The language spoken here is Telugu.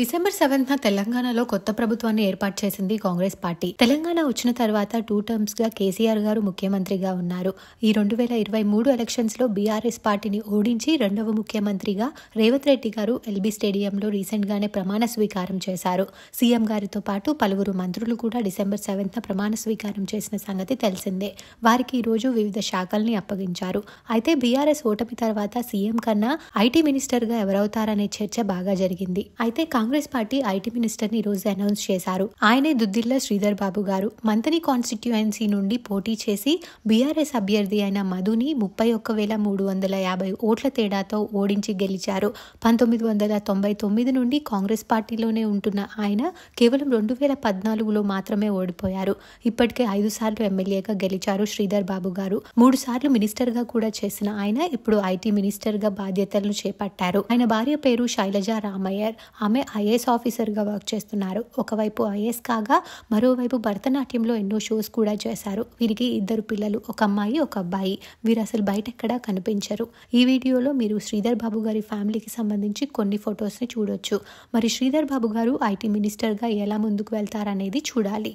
డిసెంబర్ న తెలంగాణలో కొత్త ప్రభుత్వాన్ని ఏర్పాటు చేసింది కాంగ్రెస్ పార్టీ తెలంగాణ వచ్చిన తర్వాత టూ టర్మ్స్ గా కేసీఆర్ గారు ముఖ్యమంత్రిగా ఉన్నారు ఈ రెండు వేల ఇరవై మూడు ఎలక్షన్స్ లో బీఆర్ఎస్ పార్టీని ఓడించి రెండవ ముఖ్యమంత్రిగా రేవంత్ రెడ్డి గారు ఎల్బీ స్టేడియంలో రీసెంట్ గానే ప్రమాణ స్వీకారం చేశారు సీఎం గారితో పాటు పలువురు మంత్రులు కూడా డిసెంబర్ సెవెంత్న ప్రమాణ స్వీకారం చేసిన సంగతి తెలిసిందే వారికి ఈ రోజు వివిధ శాఖల్ని అప్పగించారు అయితే బీఆర్ఎస్ ఓటమి తర్వాత సీఎం కన్నా ఐటీ మినిస్టర్ గా ఎవరవుతారనే చర్చ బాగా జరిగింది అయితే Congress Congress party IT minister ని రోజు అనౌన్స్ చేశారు ఆయనే దుద్దిల్ల శ్రీధర్ బాబు గారు మంతని కాన్స్టిట్యుయెన్సీ నుండి పోటీ చేసి బీఆర్ఎస్ అభ్యర్థి అయిన మధుని ముప్పై ఒక్క వేల మూడు వందల యాభై ఓట్ల తేడాతో ఓడించి గెలిచారు పంతొమ్మిది వందల తొంభై తొమ్మిది నుండి కాంగ్రెస్ పార్టీలోనే ఉంటున్న ఆయన కేవలం రెండు వేల పద్నాలుగులో మాత్రమే ఓడిపోయారు ఇప్పటికే ఐదు సార్లు ఎమ్మెల్యేగా గెలిచారు శ్రీధర్ బాబు గారు మూడు సార్లు మినిస్టర్గా కూడా చేసిన ఆయన ఇప్పుడు ఐటీ మినిస్టర్గా బాధ్యతలను చేపట్టారు ఆయన భార్య పేరు శైలజ రామయ్యర్ ఆమె ఐఏఎస్ ఆఫీసర్గా వర్క్ చేస్తున్నారు ఒకవైపు ఐఏఎస్ కాగా మరోవైపు భరతనాట్యంలో ఎన్నో షోస్ కూడా చేశారు వీరికి ఇద్దరు పిల్లలు ఒక అమ్మాయి ఒక అబ్బాయి వీరు అసలు బయట ఎక్కడా కనిపించరు ఈ వీడియోలో మీరు శ్రీధర్ బాబు గారి ఫ్యామిలీకి సంబంధించి కొన్ని ఫొటోస్ని చూడొచ్చు మరి శ్రీధర్ బాబు గారు ఐటీ మినిస్టర్గా ఎలా ముందుకు వెళ్తారనేది చూడాలి